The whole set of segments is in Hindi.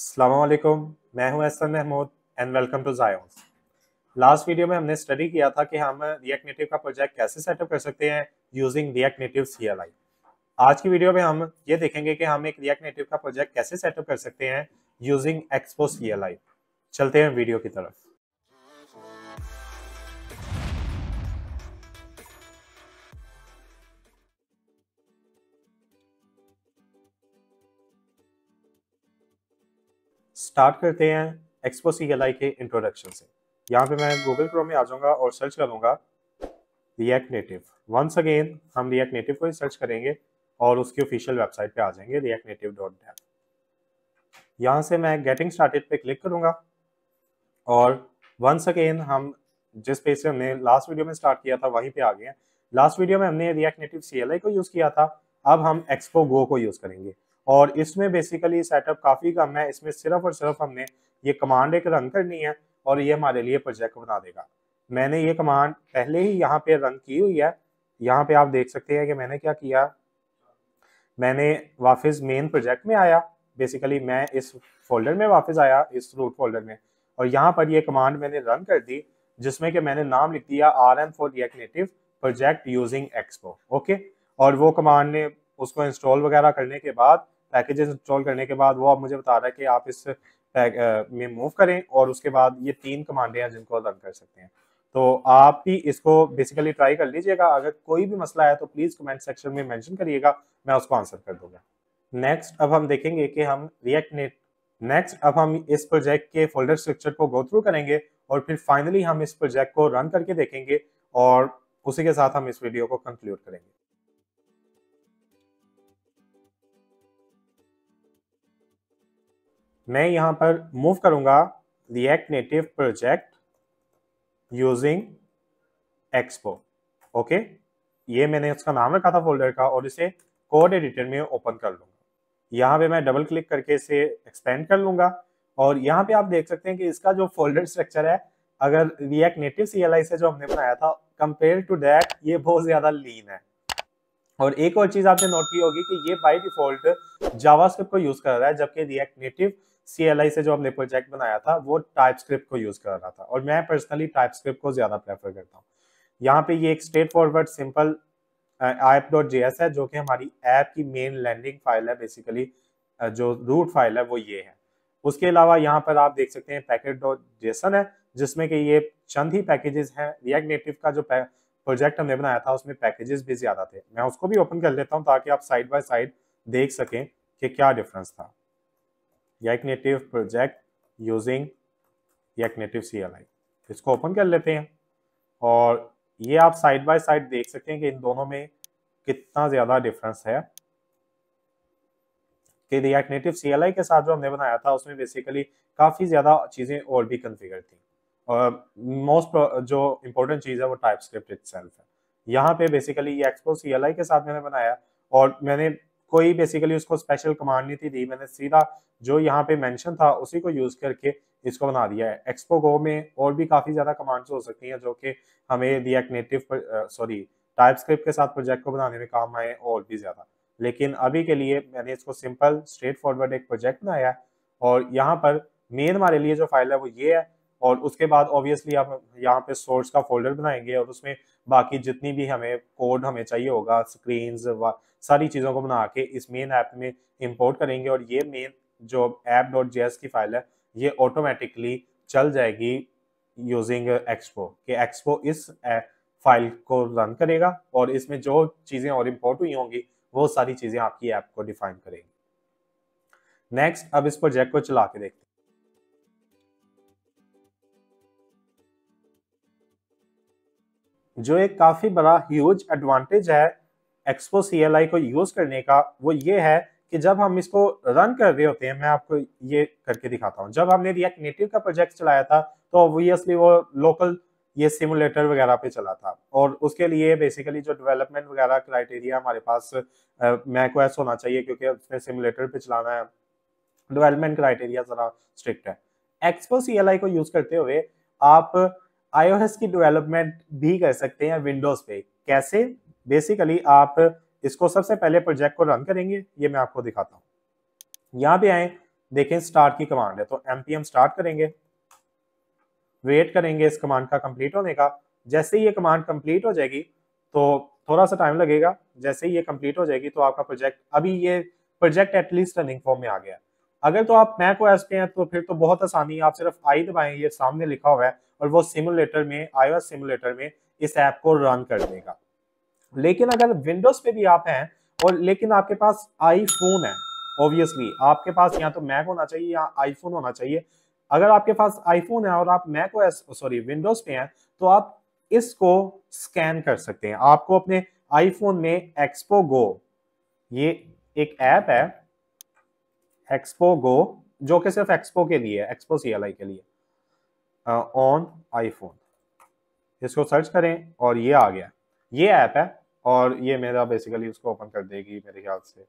सलामकुम मैं हूं Ahsan Mahmood and welcome to giants last video में हमने स्टडी किया था कि हम रिएक्ट नेटिव का प्रोजेक्ट कैसे सेटअप कर सकते हैं यूजिंग रिएक्ट नेटिव सी आज की वीडियो में हम ये देखेंगे कि हम एक रिएक्ट नेटिव का प्रोजेक्ट कैसे सेटअप कर सकते हैं यूजिंग एक्सपो सी चलते हैं वीडियो की तरफ स्टार्ट करते हैं एक्सपो सी एल आई के इंट्रोडक्शन से यहाँ पे मैं गूगल क्रोम में आ जाऊँगा और सर्च करूँगा रिएक्ट नेटिव वंस अगेन हम रिएक्ट नेटिव को ही सर्च करेंगे और उसकी ऑफिशियल वेबसाइट पे आ जाएंगे रिएक्ट नेटिव डॉट डैप यहाँ से मैं गेटिंग स्टार्टेड पे क्लिक करूँगा और वंस अगेन हम जिस पेज से हमने लास्ट वीडियो में स्टार्ट किया था वहीं पे आ गए हैं लास्ट वीडियो में हमने रिएक्ट नेटिव सी को यूज़ किया था अब हम एक्सपो गो को यूज़ करेंगे और इसमें बेसिकली सेटअप काफ़ी कम है इसमें सिर्फ और सिर्फ हमने ये कमांड एक रन करनी है और ये हमारे लिए प्रोजेक्ट बना देगा मैंने ये कमांड पहले ही यहाँ पे रन की हुई है यहाँ पे आप देख सकते हैं कि मैंने क्या किया मैंने वापस मेन प्रोजेक्ट में आया बेसिकली मैं इस फोल्डर में वापस आया इस रूट फोल्डर में और यहाँ पर ये कमांड मैंने रन कर दी जिसमें कि मैंने नाम लिख दिया R M for React Native project using Expo okay और वो कमांड ने उसको इंस्टॉल वगैरह करने के बाद पैकेजेस इंस्टॉल करने के बाद वो आप मुझे बता रहा है कि आप इस में मूव करें और उसके बाद ये तीन कमांडें हैं जिनको रन कर सकते हैं तो आप भी इसको बेसिकली ट्राई कर लीजिएगा अगर कोई भी मसला है तो प्लीज़ कमेंट सेक्शन में मेंशन करिएगा मैं उसको आंसर कर दूंगा नेक्स्ट अब हम देखेंगे कि हम रिएक्ट नेट नेक्स्ट अब हम इस प्रोजेक्ट के फोल्डर स्ट्रक्चर को गो थ्रू करेंगे और फिर फाइनली हम इस प्रोजेक्ट को रन करके देखेंगे और उसी के साथ हम इस वीडियो को कंक्लूड करेंगे मैं यहाँ पर मूव करूँगा React Native project using Expo okay ये मैंने उसका नाम रखा था फोल्डर का और इसे कोड एडिटर में ओपन कर लूंगा यहाँ पे मैं डबल क्लिक करके इसे एक्सपेंड कर लूँगा और यहाँ पे आप देख सकते हैं कि इसका जो फोल्डर स्ट्रक्चर है अगर रिएक्ट नेटिव सी से जो हमने बनाया था कंपेयर टू डैट ये बहुत ज़्यादा लीन है और एक और चीज़ आपने नोट की होगी कि ये बाई डिफॉल्ट जावास्क्रिप्ट को यूज़ कर रहा है जबकि रिएक्ट नेटिव सी से जो हमने प्रोजेक्ट बनाया था वो टाइप को यूज़ कर रहा था और मैं पर्सनली टाइप को ज़्यादा प्रेफर करता हूँ यहाँ पे ये एक straightforward simple app dot J है जो कि हमारी ऐप की मेन लैंडिंग फाइल है बेसिकली जो रूट फाइल है वो ये है उसके अलावा यहाँ पर आप देख सकते हैं पैकेट डॉट जेसन है जिसमें कि ये चंद ही पैकेजेस हैं रिएक्ट नेटिव का जो प्रोजेक्ट हमने बनाया था उसमें पैकेजेस भी ज़्यादा थे मैं उसको भी ओपन कर लेता हूँ ताकि आप साइड बाय साइड देख सकें कि क्या डिफरेंस था Yak Native project using Yak Native CLI. इसको ओपन कर लेते हैं और ये आप साइड बाय साइड देख सकते हैं कि इन दोनों में कितना ज्यादा डिफरेंस है कि रिएक्ट नेटिव आई के साथ जो हमने बनाया था उसमें बेसिकली काफी ज्यादा चीजें और भी कन्फिगर थी और मोस्ट जो इम्पोर्टेंट चीज है वो टाइप स्क्रिप्ट इट है यहाँ पे बेसिकली ये एक्सपो आई के साथ मैंने बनाया और मैंने कोई बेसिकली उसको स्पेशल कमांड नहीं थी दी मैंने सीधा जो यहाँ पे मेंशन था उसी को यूज करके इसको बना दिया है एक्सपो गो में और भी काफी ज्यादा कमांड्स हो सकती हैं जो कि हमें रिएक्ट नेटिव सॉरी टाइपस्क्रिप्ट के साथ प्रोजेक्ट को बनाने में काम आए और भी ज्यादा लेकिन अभी के लिए मैंने इसको सिंपल स्ट्रेट फॉरवर्ड एक प्रोजेक्ट बनाया और यहाँ पर मेन हमारे लिए जो फाइल है वो ये है और उसके बाद ऑब्वियसली आप यहाँ पे सोर्स का फोल्डर बनाएंगे और उसमें बाकी जितनी भी हमें कोड हमें चाहिए होगा स्क्रीन सारी चीज़ों को बना के इस मेन ऐप में इम्पोर्ट करेंगे और ये मेन जो ऐप डॉट जी की फाइल है ये ऑटोमेटिकली चल जाएगी यूजिंग एक्सपो कि एक्सपो इस फाइल को रन करेगा और इसमें जो चीज़ें और इम्पोर्ट हुई होंगी वो सारी चीज़ें आपकी ऐप को डिफाइन करेंगी नेक्स्ट अब इस प्रोजेक्ट को चला के देखते हैं जो एक काफ़ी बड़ा ह्यूज एडवांटेज है एक्सपो सी को यूज़ करने का वो ये है कि जब हम इसको रन कर रहे होते हैं मैं आपको ये करके दिखाता हूँ जब हमने रिएक्ट नेटिव का प्रोजेक्ट चलाया था तो ऑब्वियसली वो लोकल ये सिमुलेटर वगैरह पे चला था और उसके लिए बेसिकली जो डेवलपमेंट वगैरह क्राइटेरिया हमारे पास मैक uh, होना चाहिए क्योंकि उसने सिमुलेटर पे चलाना है डेवलपमेंट क्राइटेरिया ज़रा स्ट्रिक्ट है एक्सपो सी को यूज़ करते हुए आप आईओएस की डेवलपमेंट भी कर सकते हैं विंडोज पे कैसे बेसिकली आप इसको सबसे पहले प्रोजेक्ट को रन करेंगे ये मैं आपको दिखाता हूँ यहाँ पे आए देखें स्टार्ट की कमांड है तो एम स्टार्ट करेंगे वेट करेंगे इस कमांड का कंप्लीट होने का जैसे ही ये कमांड कंप्लीट हो जाएगी तो थोड़ा सा टाइम लगेगा जैसे ही ये कंप्लीट हो जाएगी तो आपका प्रोजेक्ट अभी ये प्रोजेक्ट एटलीस्ट रनिंग फॉर्म में आ गया अगर तो आप मैक ओ एस पे हैं तो फिर तो बहुत आसानी है आप सिर्फ आई दबाएं ये सामने लिखा हुआ है और वो सिमुलेटर में आई सिमुलेटर में इस ऐप को रन कर देगा लेकिन अगर विंडोज पे भी आप हैं और लेकिन आपके पास आईफोन है ऑब्वियसली आपके पास या तो मैक होना चाहिए या आईफोन होना चाहिए अगर आपके पास आईफोन है और आप मैक ओ सॉरी विंडोज पे हैं तो आप इसको स्कैन कर सकते हैं आपको अपने आईफोन में एक्सपो गो ये एक ऐप है एक्सपो गो जो कि सिर्फ एक्सपो के लिए एक्सपो सी के लिए ऑन आईफोन इसको सर्च करें और ये आ गया ये ऐप है और ये मेरा बेसिकली उसको ओपन कर देगी मेरे ख्याल से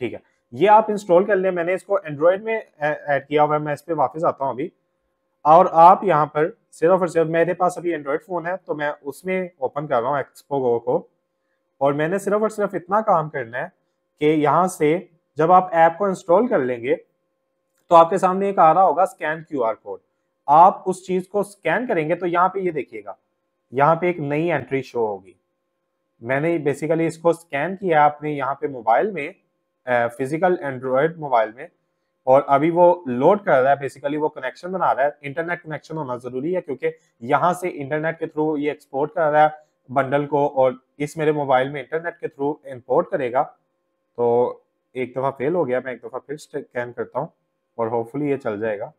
ठीक है ये आप इंस्टॉल कर लें मैंने इसको एंड्रॉयड में ऐड किया हुआ है मैं इस पर वापस आता हूँ अभी और आप यहाँ पर सिर्फ और सिर्फ मेरे पास अभी एंड्रॉयड फ़ोन है तो मैं उसमें ओपन कर रहा हूँ एक्सपो गो को और मैंने सिर्फ और सिर्फ इतना काम करना है कि यहाँ से जब आप ऐप को इंस्टॉल कर लेंगे तो आपके सामने एक आ रहा होगा स्कैन क्यू कोड आप उस चीज को स्कैन करेंगे तो यहाँ पे ये देखिएगा यहाँ पे एक नई एंट्री शो होगी मैंने बेसिकली इसको स्कैन किया आपने यहाँ पे मोबाइल में फिजिकल एंड्रॉयड मोबाइल में और अभी वो लोड कर रहा है बेसिकली वो कनेक्शन बना रहा है इंटरनेट कनेक्शन होना जरूरी है क्योंकि यहाँ से इंटरनेट के थ्रू ये एक्सपोर्ट कर रहा है बंडल को और इस मेरे मोबाइल में इंटरनेट के थ्रू इम्पोर्ट करेगा तो एक दफ़ा फेल हो गया मैं एक दफ़ा फिर स्कैन करता हूँ और होपफुली ये चल जाएगा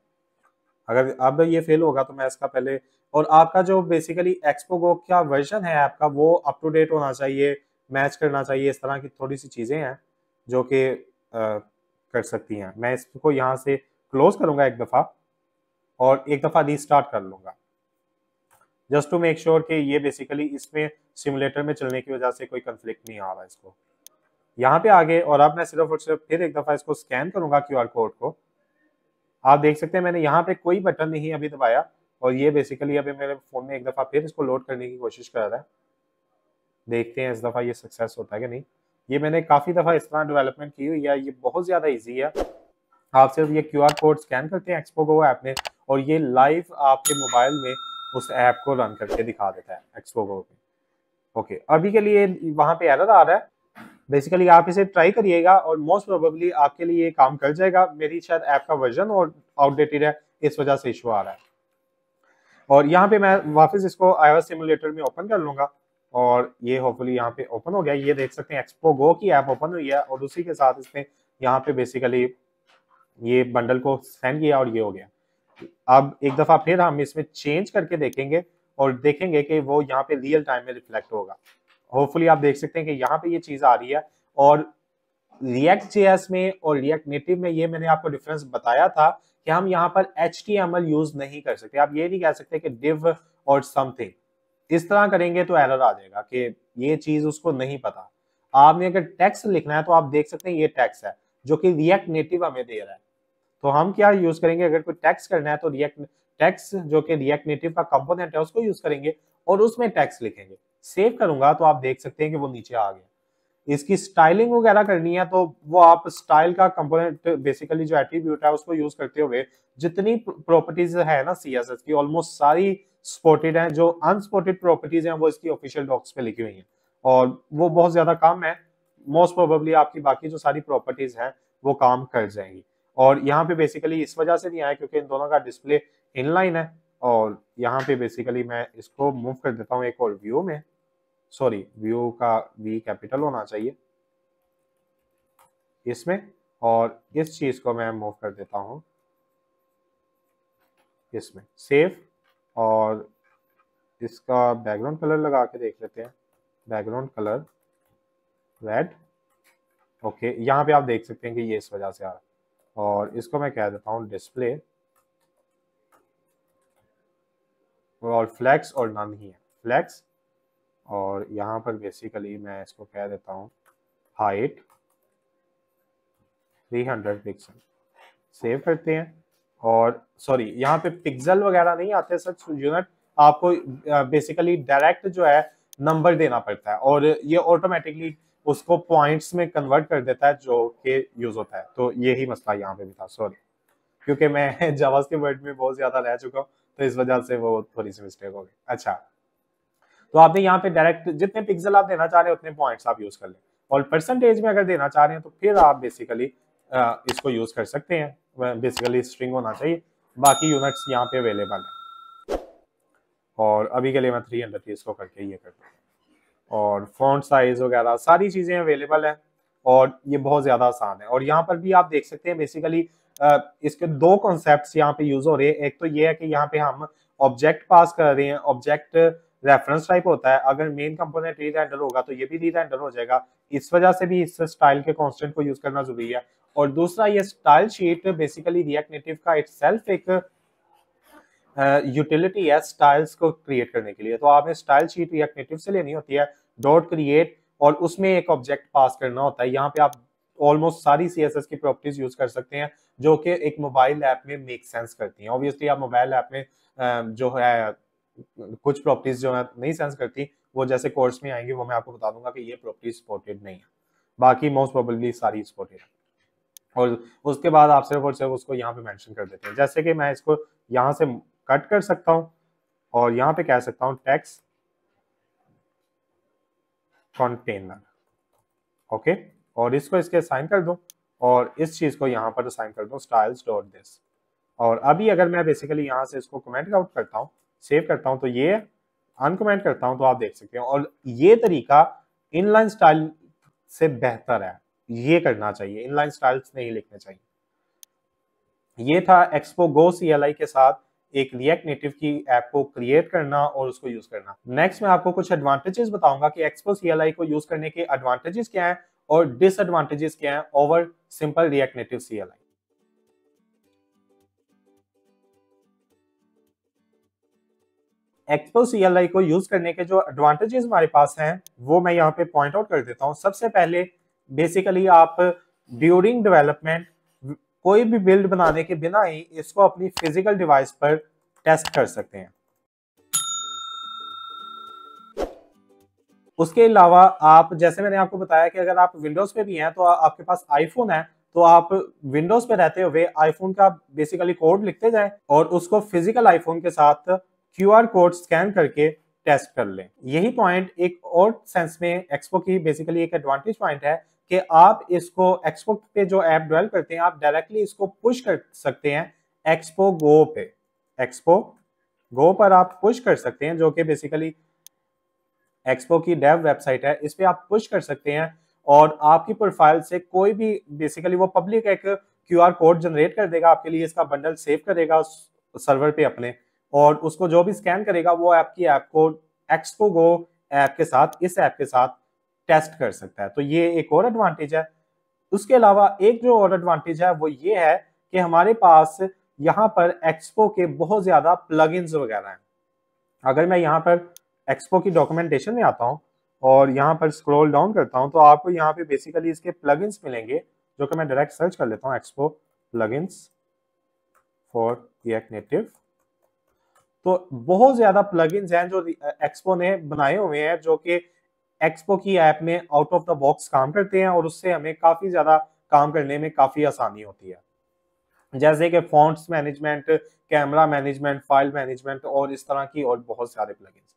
अगर अब ये फेल होगा तो मैं इसका पहले और आपका जो बेसिकली एक्सपोगो का वर्जन है आपका वो अप टू डेट होना चाहिए मैच करना चाहिए इस तरह की थोड़ी सी चीज़ें हैं जो कि कर सकती हैं मैं इसको यहाँ से क्लोज करूँगा एक दफ़ा और एक दफ़ा रिस्टार्ट कर लूँगा जस्ट टू मेक श्योर कि ये बेसिकली इसमें सिमुलेटर में चलने की वजह से कोई कन्फ्लिक्ट नहीं आ रहा इसको यहाँ पे आ गए और अब मैं सिर्फ और सिर्फ फिर एक दफ़ा इसको स्कैन करूँगा क्यू कोड को आप देख सकते हैं मैंने यहाँ पे कोई बटन नहीं अभी दबाया और ये बेसिकली अभी मेरे फ़ोन में एक दफ़ा फिर इसको लोड करने की कोशिश कर रहा है देखते हैं इस दफ़ा ये सक्सेस होता है कि नहीं ये मैंने काफ़ी दफ़ा इस तरह डेवलपमेंट की हुई है ये बहुत ज़्यादा ईजी है आप सिर्फ ये क्यू कोड स्कैन करते हैं एक्सपो गोवा ऐप में और ये लाइव आपके मोबाइल में उस ऐप को रन करके दिखा देता है एक्सपो गोवा पे ओके अभी के लिए वहाँ पे एरर आ रहा है बेसिकली आप इसे ट्राई करिएगा और मोस्ट प्रोबेबली आपके लिए ये काम कर जाएगा मेरी शायद ऐप का वर्जन और आउटडेटेड है इस वजह से इशू आ रहा है और यहाँ पे मैं वापस इसको आई सिमुलेटर में ओपन कर लूंगा और ये होपफुली यहाँ पे ओपन हो गया ये देख सकते हैं एक्सपो गो की ऐप ओपन हुई है और उसी के साथ इसने यहाँ पे बेसिकली ये बंडल को सेंड किया और ये हो गया अब एक दफ़ा फिर हम इसमें चेंज करके देखेंगे और देखेंगे कि वो यहाँ पे रियल टाइम में रिफ्लेक्ट होगा होपफुली आप देख सकते हैं कि यहाँ पे ये चीज़ आ रही है और रिएक्ट जेएस में और रिएक्ट नेटिव में ये मैंने आपको डिफरेंस बताया था कि हम यहाँ पर एच यूज नहीं कर सकते आप ये नहीं कह सकते कि डिव और समथिंग इस तरह करेंगे तो एरर आ जाएगा कि ये चीज़ उसको नहीं पता आपने अगर टैक्स लिखना है तो आप देख सकते हैं ये टैक्स है जो कि रिएक्ट नेटिव हमें दे रहा है तो हम क्या यूज़ करेंगे अगर कोई टैक्स करना है तो रिएक्ट टैक्स जो कि रिएक्ट नेटिव का कंपोनेंट है उसको यूज़ करेंगे और उसमें टैक्स लिखेंगे सेव करूंगा तो आप देख सकते हैं कि वो नीचे आ गया इसकी स्टाइलिंग वगैरह करनी है तो वो आप स्टाइल का कंपोनेंट बेसिकली जो एट्रीब्यूट है उसको यूज करते हुए जितनी प्रॉपर्टीज है ना सीएसएस की ऑलमोस्ट सारी स्पोर्टेड है जो अनस्पोर्टेड प्रॉपर्टीज हैं वो इसकी ऑफिशियल डॉक्स पे लिखी हुई हैं और वो बहुत ज्यादा काम है मोस्ट प्रोबेबली आपकी बाकी जो सारी प्रॉपर्टीज हैं वो काम कर जाएंगी और यहाँ पे बेसिकली इस वजह से नहीं आया क्योंकि इन दोनों का डिस्प्ले इनलाइन है और यहाँ पे बेसिकली मैं इसको मूव कर देता हूँ एक और व्यू में सॉरी व्यू का वी कैपिटल होना चाहिए इसमें और इस चीज़ को मैं मूव कर देता हूँ इसमें सेफ और इसका बैकग्राउंड कलर लगा के देख लेते हैं बैकग्राउंड कलर रेड ओके यहाँ पे आप देख सकते हैं कि ये इस वजह से आ रहा है और इसको मैं कह देता हूँ डिस्प्ले ओवरऑल फ्लैक्स और नन ही है फ्लैक्स और यहाँ पर बेसिकली मैं इसको कह देता हूँ हाइट 300 पिक्सल सेव करते हैं और सॉरी यहाँ पे पिक्सल वगैरह नहीं आते सर यूनिट आपको बेसिकली डायरेक्ट जो है नंबर देना पड़ता है और ये ऑटोमेटिकली उसको पॉइंट्स में कन्वर्ट कर देता है जो कि यूज होता है तो यही मसला यहाँ पे भी था सॉरी क्योंकि मैं जवाज के वर्ड में बहुत ज्यादा रह चुका हूँ तो इस वजह से वो थोड़ी सी मिस्टेक हो गई अच्छा तो आपने यहाँ पे डायरेक्ट जितने पिक्सल आप देना चाह रहे हैं उतने पॉइंट्स आप यूज कर लें और परसेंटेज में अगर देना चाह रहे हैं तो फिर आप बेसिकली इसको यूज कर सकते हैं बेसिकली स्ट्रिंग होना चाहिए बाकी यूनिट्स यहाँ पे अवेलेबल है और अभी के लिए मैं थ्री हंड्रेड इसको करके ये करता हूँ और फॉन्ट साइज वगैरह सारी चीज़ें अवेलेबल है और ये बहुत ज़्यादा आसान है और यहाँ पर भी आप देख सकते हैं बेसिकली इसके दो कॉन्सेप्ट यहाँ पे यूज़ हो रहे हैं एक तो ये है कि यहाँ पे हम ऑब्जेक्ट पास कर रहे हैं ऑब्जेक्ट रेफरेंस टाइप होता है अगर मेन कंपोनेंट रेंडर होगा तो ये भी रेंडर हो जाएगा इस वजह से भी इस स्टाइल के कॉन्स्टेंट को यूज़ करना ज़रूरी है और दूसरा ये style sheet basically React Native का इट एक यूटिलिटी है स्टाइल्स को क्रिएट करने के लिए तो आपने स्टाइल शीट रिएक्ट नेटिव से लेनी होती है डॉट क्रिएट और उसमें एक ऑब्जेक्ट पास करना होता है यहाँ पे आप ऑलमोस्ट सारी सी की प्रॉपर्टीज यूज कर सकते हैं जो कि एक मोबाइल ऐप में मेक सेंस करती हैं ऑब्वियसली आप मोबाइल ऐप में जो है कुछ प्रॉपर्टीज जो है नहीं सेंस करती वो जैसे कोर्स में आएंगे वो मैं आपको बता दूंगा कि ये प्रॉपर्टी सपोर्टेड नहीं है बाकी मोस्ट प्रोबेबली सारी सपोर्टेड है और उसके बाद आप सिर्फ और सिर्फ उसको यहाँ पे मेंशन कर देते हैं जैसे कि मैं इसको यहाँ से कट कर सकता हूँ और यहाँ पे कह सकता हूँ टैक्स कंटेनर ओके और इसको इसके साइन कर दो और इस चीज को यहाँ पर तो साइन कर दो स्टाइल्स डॉट दिस और अभी अगर मैं बेसिकली यहाँ से इसको कमेंट आउट करता हूँ सेव करता हूँ तो ये अनकमेंट करता हूँ तो आप देख सकते हो और ये तरीका इनलाइन स्टाइल से बेहतर है ये करना चाहिए इनलाइन स्टाइल्स नहीं लिखने चाहिए ये था एक्सपो गो सी के साथ एक रिएक्ट नेटिव की ऐप को क्रिएट करना और उसको यूज करना नेक्स्ट मैं आपको कुछ एडवांटेजेस बताऊंगा कि एक्सपो सी को यूज करने के एडवांटेजेस क्या है और डिसएडवांटेजेस क्या है over simple React Native C Expo C को यूज करने के जो एडवांटेजेस हमारे पास हैं वो मैं यहाँ पे पॉइंट आउट कर देता हूँ सबसे पहले बेसिकली आप ड्यूरिंग डेवलपमेंट कोई भी बिल्ड बनाने के बिना ही इसको अपनी फिजिकल डिवाइस पर टेस्ट कर सकते हैं उसके अलावा आप जैसे मैंने आपको बताया कि अगर आप विंडोज पे भी हैं तो आपके पास आईफोन है तो आप विंडोज पे रहते हुए आईफोन का बेसिकली कोड लिखते जाएं और उसको फिजिकल आईफोन के साथ क्यूआर कोड स्कैन करके टेस्ट कर लें यही पॉइंट एक और सेंस में एक्सपो की बेसिकली एक एडवांटेज पॉइंट है कि आप इसको एक्सपो पे जो ऐप डेवेल्प करते हैं आप डायरेक्टली इसको पुश कर सकते हैं एक्सपो गो पे एक्सपो गो पर आप पुश कर सकते हैं जो कि बेसिकली एक्सपो की डेव वेबसाइट है इस पर आप पुश कर सकते हैं और आपकी प्रोफाइल से कोई भी बेसिकली वो पब्लिक एक आर कोड जनरेट कर देगा आपके लिए इसका बंडल सेव करेगा सर्वर पे अपने और उसको जो भी स्कैन करेगा वो आपकी ऐप को एक्सपो गो ऐप के साथ इस ऐप के साथ टेस्ट कर सकता है तो ये एक और एडवांटेज है उसके अलावा एक जो और एडवांटेज है वो ये है कि हमारे पास यहाँ पर एक्सपो के बहुत ज़्यादा प्लग वगैरह हैं अगर मैं यहाँ पर एक्सपो की डॉक्यूमेंटेशन में आता हूँ और यहाँ पर स्क्रॉल डाउन करता हूँ तो आपको यहाँ पे बेसिकली इसके प्लग मिलेंगे जो कि मैं डायरेक्ट सर्च कर लेता हूँ Expo plug for React Native तो बहुत ज़्यादा प्लग हैं जो एक्सपो ने बनाए हुए हैं जो कि एक्सपो की ऐप में आउट ऑफ द बॉक्स काम करते हैं और उससे हमें काफ़ी ज़्यादा काम करने में काफ़ी आसानी होती है जैसे कि fonts management camera management file management और इस तरह की और बहुत सारे प्लगइन्स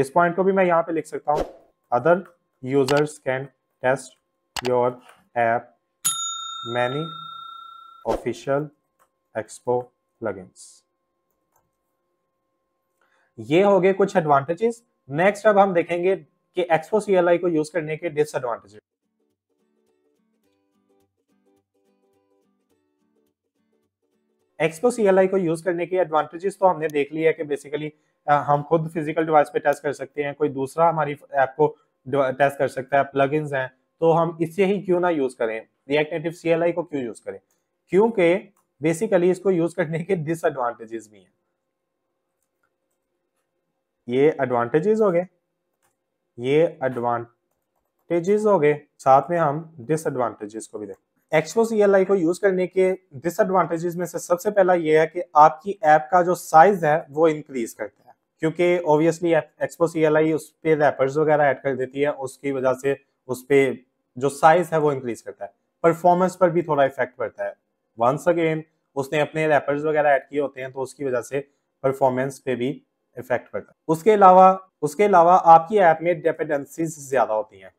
इस पॉइंट को भी मैं यहाँ पे लिख सकता हूँ other users can test your app many official Expo plugins ये हो गए कुछ एडवांटेजेस नेक्स्ट अब हम देखेंगे कि एक्सपो सीएलआई को यूज करने के डिसएडवांटेज एक्सपो सीएलआई को यूज करने के एडवांटेजेस तो हमने देख लिया है कि बेसिकली हम खुद फिजिकल डिवाइस पे टेस्ट कर सकते हैं कोई दूसरा हमारी ऐप को टेस्ट कर सकता है प्लग हैं तो हम इससे ही क्यों ना यूज करें रिएक्ट नेटिव सीएलआई को क्यों यूज करें क्योंकि बेसिकली इसको यूज करने के डिसएडवांटेजेस भी हैं ये एडवांटेजेस हो गए ये एडवांटेजेस हो गए साथ में हम डिसएडवांटेजेस को भी देखें एक्सपो सी को यूज करने के डिसएडवांटेजेस में से सबसे पहला ये है कि आपकी ऐप का जो साइज है वो इंक्रीज करता है क्योंकि ऑब्वियसली एक्सपो सी उस पर रैपर्स वगैरह ऐड कर देती है उसकी वजह से उस पर जो साइज है वो इंक्रीज करता है परफॉर्मेंस पर भी थोड़ा इफेक्ट पड़ता है वंस अगेन उसने अपने रैपर्स वगैरह ऐड किए होते हैं तो उसकी वजह से परफॉर्मेंस पे भी इफेक्ट पड़ता है उसके अलावा उसके अलावा आपकी ऐप में डिपेंडेंसीज ज़्यादा होती हैं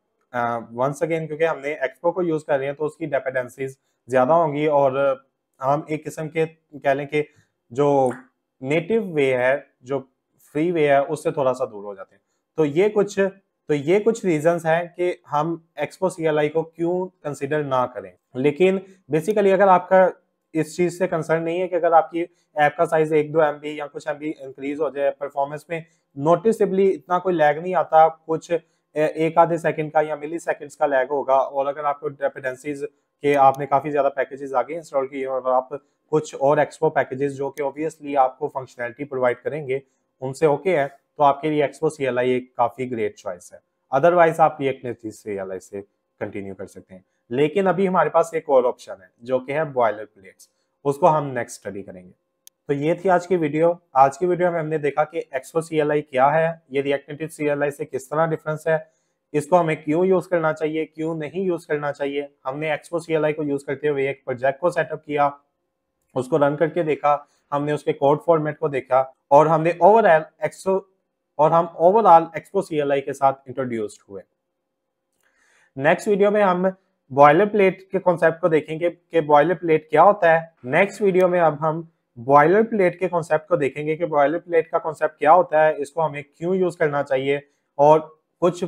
वंस अगेन क्योंकि हमने एक्सपो को यूज़ कर रहे हैं तो उसकी डिपेंडेंसीज ज़्यादा होंगी और हम एक किस्म के कह लें कि जो नेटिव वे है जो फ्री वे है उससे थोड़ा सा दूर हो जाते हैं तो ये कुछ तो ये कुछ रीजंस हैं कि हम एक्सपो सी को क्यों कंसिडर ना करें लेकिन बेसिकली अगर आपका इस चीज से कंसर्न नहीं है कि अगर आपकी ऐप का साइज एक दो एम या कुछ एम इंक्रीज हो जाए परफॉर्मेंस में नोटिसबली इतना कोई लैग नहीं आता कुछ एक आधे सेकंड का या मिली सेकंड का लैग होगा और अगर आपको डेपेंडेंसीज के आपने काफ़ी ज़्यादा पैकेजेस आगे इंस्टॉल किए और आप कुछ और एक्सपो पैकेजेस जो कि ऑब्वियसली आपको फंक्शनैलिटी प्रोवाइड करेंगे उनसे ओके है तो आपके लिए एक्सपो सी एक काफ़ी ग्रेट चॉइस है अदरवाइज आप रिएक्ट सी एल से कंटिन्यू कर सकते हैं लेकिन अभी हमारे पास एक और ऑप्शन है जो कि है बॉयलर प्लेट्स उसको हम नेक्स्ट स्टडी करेंगे तो ये थी आज की वीडियो आज की वीडियो में हमने देखा कि एक्सो सी क्या है ये रिएक्टेटिव सी से किस तरह डिफरेंस है इसको हमें क्यों यूज करना चाहिए क्यों नहीं यूज करना चाहिए हमने एक्सपो सी को यूज करते हुए एक प्रोजेक्ट को सेटअप किया उसको रन करके देखा हमने उसके कोड फॉर्मेट को देखा और हमने ओवरऑल एक्सो और हम ओवरऑल एक्सपो सी के साथ इंट्रोड्यूस्ड हुए नेक्स्ट वीडियो में हम बॉयलर प्लेट के कॉन्सेप्ट को देखेंगे कि बॉयलर प्लेट क्या होता है नेक्स्ट वीडियो में अब हम बॉयलर प्लेट के कॉन्सेप्ट को देखेंगे कि बॉयलर प्लेट का कॉन्सेप्ट क्या होता है इसको हमें क्यों यूज करना चाहिए और कुछ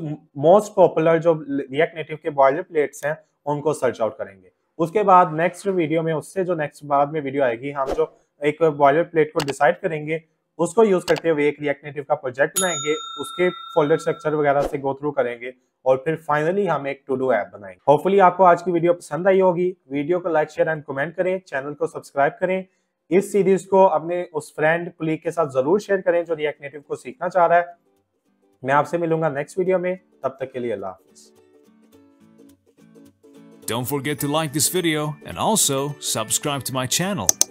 मोस्ट पॉपुलर जो रिएक्ट नेटिव के बॉयलर प्लेट्स हैं उनको सर्च आउट करेंगे उसके बाद नेक्स्ट वीडियो में उससे जो नेक्स्ट बाद में वीडियो आएगी हम जो एक बॉयलर प्लेट को डिसाइड करेंगे उसको यूज करते हुए एक रिएक्ट नेटिव का प्रोजेक्ट बनाएंगे उसके फोल्डर स्ट्रक्चर वगैरह से गो थ्रू करेंगे और फिर फाइनली हम एक टू डू ऐप बनाएंगे होपफुली आपको आज की वीडियो पसंद आई होगी वीडियो को लाइक शेयर एंड कमेंट करें चैनल को सब्सक्राइब करें इस सीरीज को अपने उस फ्रेंड कुलीग के साथ जरूर शेयर करें जो रिएक्ट नेटिव को सीखना चाह रहा है मैं आपसे मिलूंगा नेक्स्ट वीडियो में तब तक के लिए अल्लाह हाफिज़ Don't forget to like this video and also subscribe to my channel.